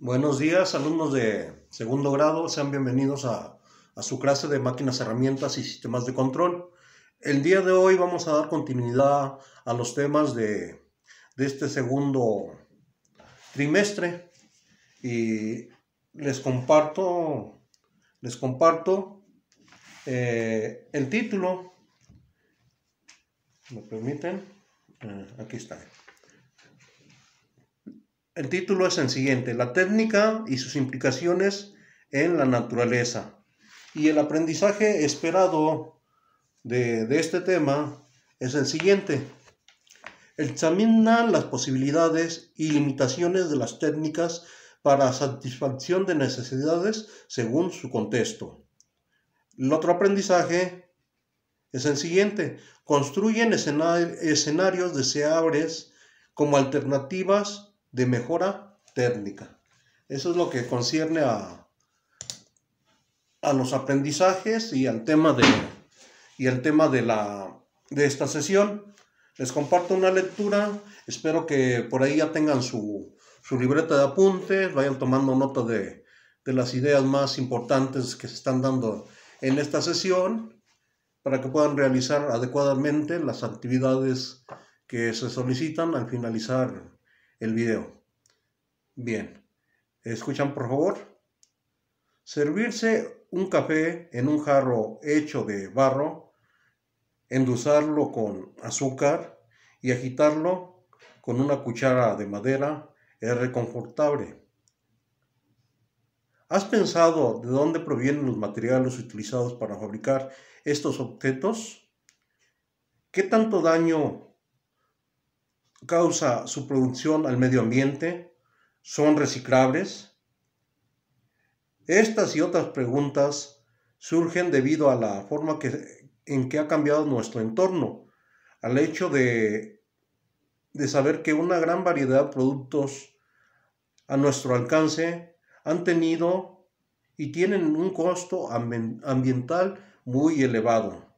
Buenos días, alumnos de segundo grado, sean bienvenidos a, su clase de máquinas, herramientas y sistemas de control. El día de hoy vamos a dar continuidad a los temas de, este segundo trimestre y les comparto, les comparto eh, el título. ¿Me permiten? Eh, aquí está. El título es el siguiente, la técnica y sus implicaciones en la naturaleza. Y el aprendizaje esperado de, este tema es el siguiente. Examina las posibilidades y limitaciones de las técnicas para satisfacción de necesidades según su contexto. El otro aprendizaje es el siguiente. Construyen escenarios deseables como alternativas de mejora técnica. Eso es lo que concierne a, a los aprendizajes y al tema de, y el tema de, la, de esta sesión. Les comparto una lectura, espero que por ahí ya tengan su, libreta de apuntes, vayan tomando nota de, de las ideas más importantes que se están dando en esta sesión para que puedan realizar adecuadamente las actividades que se solicitan al finalizar el video. Bien, escuchan por favor. Servirse un café en un jarro hecho de barro, endulzarlo con azúcar y agitarlo con una cuchara de madera es reconfortable. ¿Has pensado de dónde provienen los materiales utilizados para fabricar estos objetos? ¿Qué tanto daño causa su producción al medio ambiente? ¿Son reciclables? Estas y otras preguntas surgen debido a la forma que, en que ha cambiado nuestro entorno, al hecho de, saber que una gran variedad de productos a nuestro alcance han tenido y tienen un costo ambiental muy elevado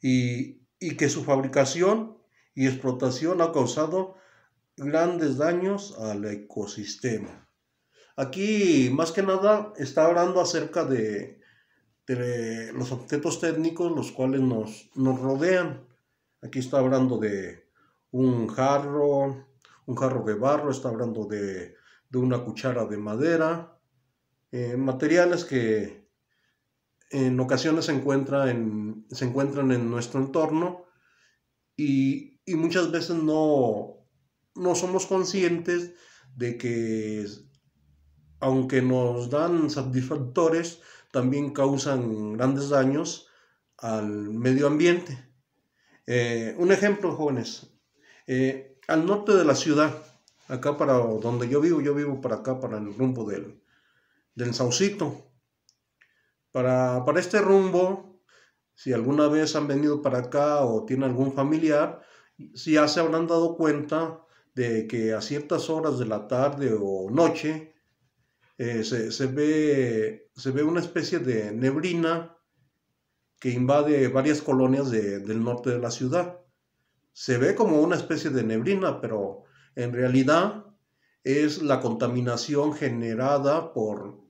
y, y que su fabricación y explotación ha causado grandes daños al ecosistema. Aquí, más que nada, está hablando acerca de, los objetos técnicos los cuales nos, nos rodean. Aquí está hablando de un jarro, un jarro de barro, está hablando de, una cuchara de madera, eh, materiales que en ocasiones se, en, se encuentran en nuestro entorno y, y muchas veces no, somos conscientes de que aunque nos dan satisfactores, también causan grandes daños al medio ambiente. Eh, un ejemplo, jóvenes, eh, al norte de la ciudad, acá para donde yo vivo, yo vivo para acá, para el rumbo del, del Saucito. Para, para este rumbo, si alguna vez han venido para acá o tiene algún familiar, si ya se habrán dado cuenta de que a ciertas horas de la tarde o noche eh, se, ve, se ve una especie de neblina que invade varias colonias del norte de la ciudad. Se ve como una especie de nebrina pero en realidad es la contaminación generada por,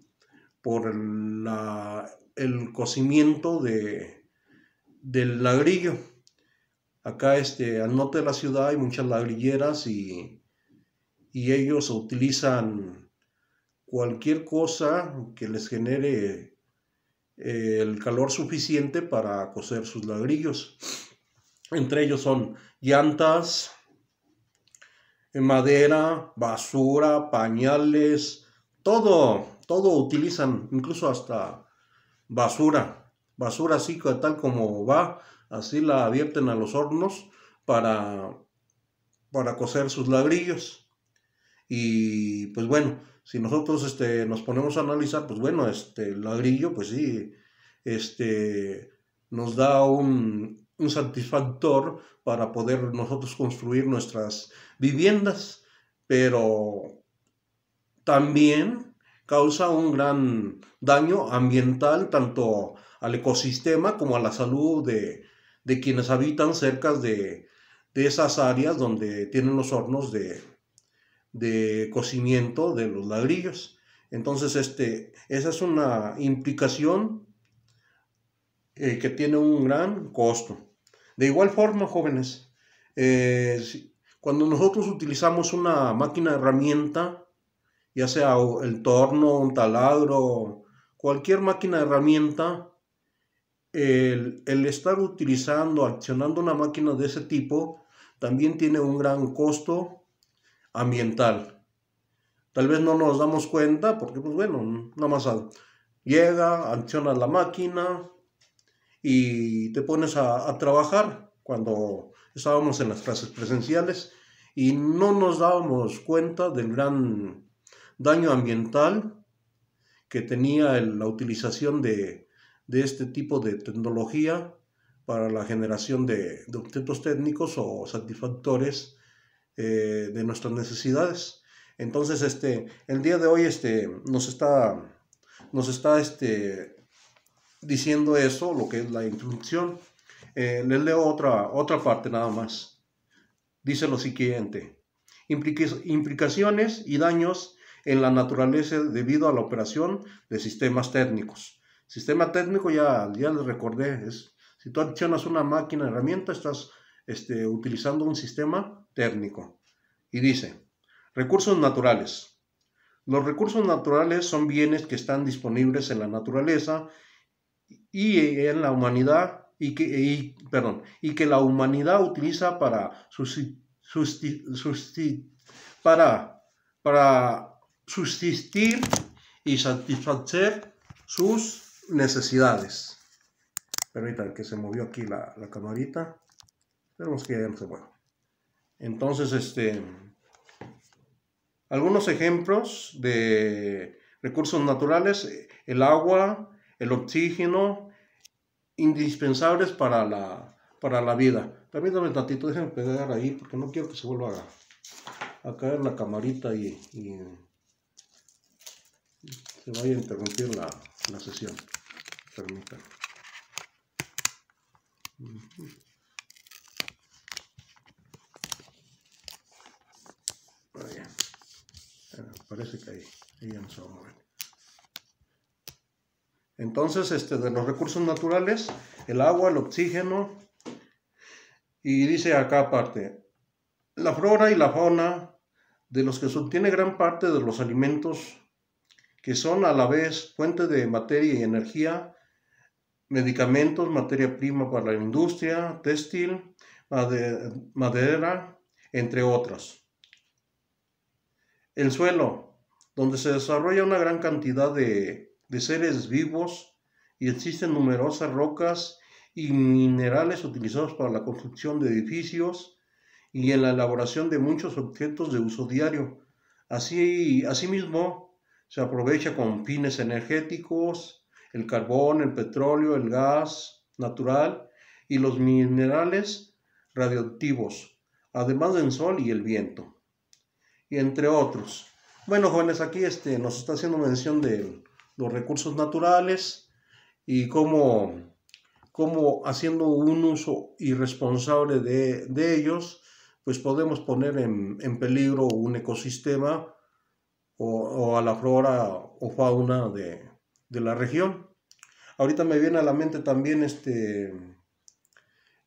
el cocimiento del ladrillo Acá este, al norte de la ciudad hay muchas ladrilleras y, y ellos utilizan cualquier cosa que les genere eh, el calor suficiente para coser sus ladrillos. Entre ellos son llantas, eh, madera, basura, pañales, todo, todo utilizan, incluso hasta basura, basura así tal como va, así la abierten a los hornos para, para coser sus ladrillos. Y pues bueno, si nosotros este, nos ponemos a analizar, pues bueno, este, el ladrillo, pues sí, este, nos da un satisfactor para poder nosotros construir nuestras viviendas, pero también causa un gran daño ambiental tanto al ecosistema como a la salud de, de quienes habitan cerca de, esas áreas donde tienen los hornos de, cocimiento de los ladrillos. Entonces, este, esa es una implicación eh, que tiene un gran costo. De igual forma, jóvenes, eh, cuando nosotros utilizamos una máquina herramienta, ya sea el torno, un taladro, cualquier máquina herramienta, el, estar utilizando, accionando una máquina de ese tipo, también tiene un gran costo ambiental. Tal vez no nos damos cuenta porque, pues bueno, nada más llega, acciona la máquina y te pones a, a trabajar cuando estábamos en las clases presenciales y no nos dábamos cuenta del gran daño ambiental que tenía la utilización de, de este tipo de tecnología para la generación de, objetos técnicos o satisfactores eh, de nuestras necesidades. Entonces, este, el día de hoy este, nos está, nos está este, diciendo eso, lo que es la introducción. Eh, les leo otra, otra parte nada más. Dice lo siguiente. Implicaciones y daños en la naturaleza debido a la operación de sistemas técnicos. Sistema técnico ya, ya les recordé, es si tú adicionas una máquina, herramienta, estás este, utilizando un sistema técnico. Y dice, recursos naturales. Los recursos naturales son bienes que están disponibles en la naturaleza y en la humanidad, y que, perdón, y que la humanidad utiliza para, sustituir para, para subsistir y satisfacer sus necesidades. Permítanme que se movió aquí la, camarita. Esperemos que ya Entonces, este, algunos ejemplos de recursos naturales, el agua, el oxígeno, indispensables para la, para la vida. Permítanme un tantito, déjenme pegar ahí porque no quiero que se vuelva a, caer la camarita y, y se vaya a interrumpir la, la sesión. Permítanme. parece que ahí, se Entonces, este, de los recursos naturales, el agua, el oxígeno, y dice acá aparte, la flora y la fauna, de los que obtiene gran parte de los alimentos que son a la vez fuente de materia y energía, medicamentos, materia prima para la industria, textil, madera, entre otras. El suelo, donde se desarrolla una gran cantidad de, de seres vivos y existen numerosas rocas y minerales utilizados para la construcción de edificios y en la elaboración de muchos objetos de uso diario. Así, asimismo, se aprovecha con fines energéticos, el carbón, el petróleo, el gas natural y los minerales radioactivos, además del sol y el viento, y entre otros. Bueno, jóvenes, aquí este, nos está haciendo mención de los recursos naturales y cómo, haciendo un uso irresponsable de, ellos, pues podemos poner en, en peligro un ecosistema o, a la flora o fauna de, la región. Ahorita me viene a la mente también este,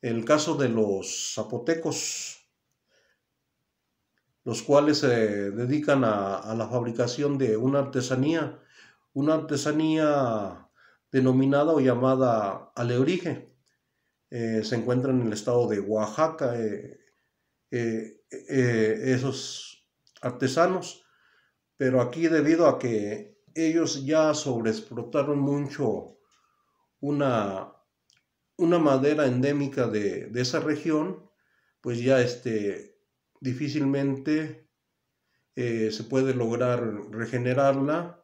el caso de los zapotecos, los cuales se dedican a, la fabricación de una artesanía, una artesanía denominada o llamada alebrije. Eh, se encuentran en el estado de Oaxaca eh, eh, esos artesanos pero aquí debido a que ellos ya sobreexplotaron mucho una, una madera endémica de, esa región, pues ya este, difícilmente eh, se puede lograr regenerarla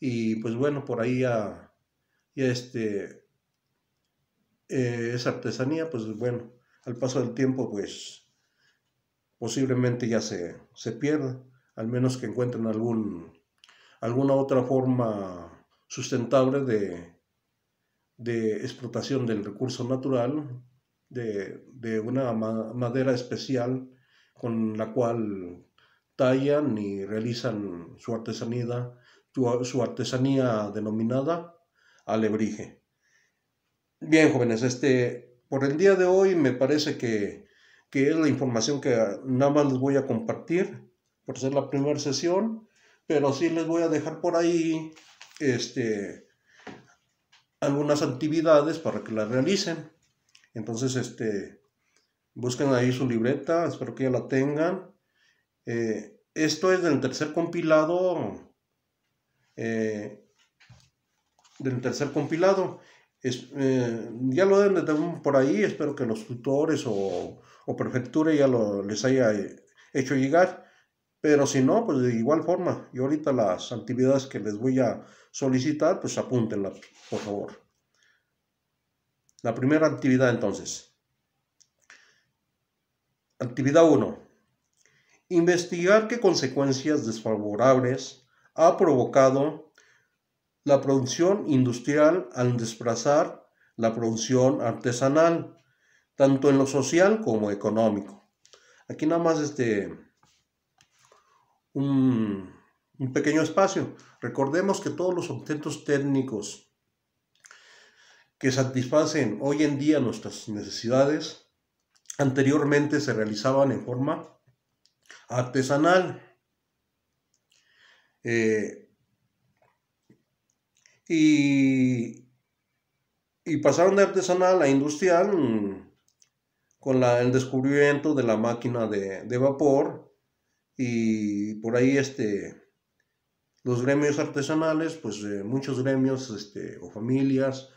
y pues bueno, por ahí ya, este, eh, esa artesanía, pues bueno, al paso del tiempo pues posiblemente ya se, se pierda al menos que encuentren algún, alguna otra forma sustentable de, explotación del recurso natural, de, una madera especial con la cual tallan y realizan su artesanía, su artesanía denominada alebrije. Bien, jóvenes, este, por el día de hoy me parece que, que es la información que nada más les voy a compartir por ser la primera sesión, pero sí les voy a dejar por ahí este, algunas actividades para que las realicen. Entonces, este, busquen ahí su libreta, espero que ya la tengan. Eh, esto es del tercer compilado. Eh, del tercer compilado. Eh, ya lo deben de tener por ahí, espero que los tutores o, o prefectura ya lo les haya hecho llegar. Pero si no, pues de igual forma, y ahorita las actividades que les voy a solicitar, pues apúntenlas, por favor. La primera actividad entonces. Actividad 1. Investigar qué consecuencias desfavorables ha provocado la producción industrial al desplazar la producción artesanal, tanto en lo social como económico. Aquí nada más este, un, pequeño espacio. Recordemos que todos los objetos técnicos que satisfacen hoy en día nuestras necesidades anteriormente se realizaban en forma artesanal. Eh, y, pasaron de artesanal a industrial mm, con el descubrimiento de la máquina de, de vapor y por ahí este, los gremios artesanales, pues eh, muchos gremios este, o familias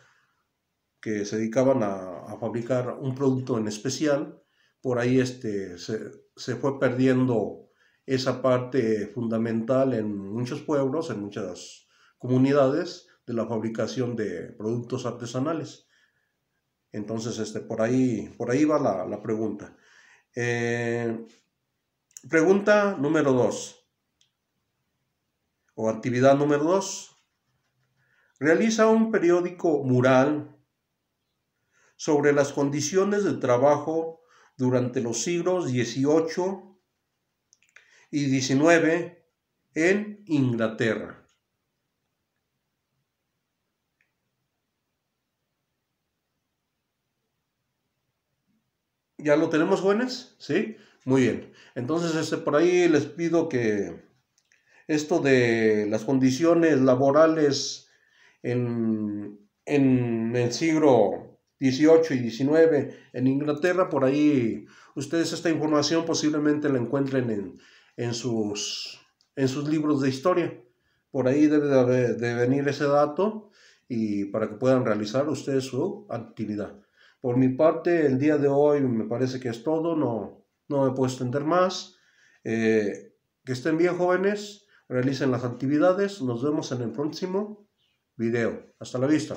que se dedicaban a, fabricar un producto en especial, por ahí este, se, fue perdiendo esa parte fundamental en muchos pueblos, en muchas comunidades, de la fabricación de productos artesanales. Entonces, este, por, ahí, por ahí va la, pregunta. Eh, Pregunta número 2 o actividad número 2. Realiza un periódico mural sobre las condiciones de trabajo durante los siglos XVIII y XIX en Inglaterra. ¿Ya lo tenemos, jóvenes? ¿Sí? Muy bien. Entonces, este, por ahí les pido que esto de las condiciones laborales en, en el siglo XVIII y XIX en Inglaterra. Por ahí ustedes esta información posiblemente la encuentren en, sus, en sus libros de historia. Por ahí debe de, venir ese dato y para que puedan realizar ustedes su actividad. Por mi parte, el día de hoy me parece que es todo. No, no me puedo extender más. Eh, que estén bien jóvenes, realicen las actividades, nos vemos en el próximo video. Hasta la vista.